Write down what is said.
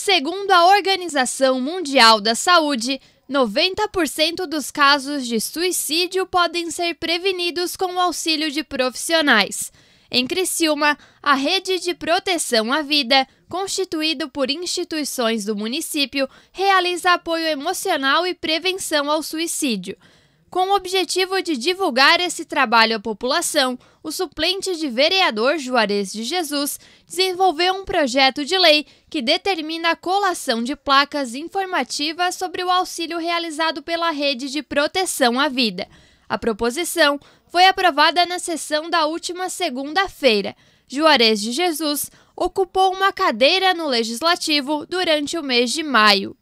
Segundo a Organização Mundial da Saúde, 90% dos casos de suicídio podem ser prevenidos com o auxílio de profissionais. Em Criciúma, a Rede de Proteção à Vida, constituído por instituições do município, realiza apoio emocional e prevenção ao suicídio. Com o objetivo de divulgar esse trabalho à população, o suplente de vereador Juarez de Jesus desenvolveu um projeto de lei que determina a colação de placas informativas sobre o auxílio realizado pela Rede de Proteção à Vida. A proposição foi aprovada na sessão da última segunda-feira. Juarez de Jesus ocupou uma cadeira no Legislativo durante o mês de maio.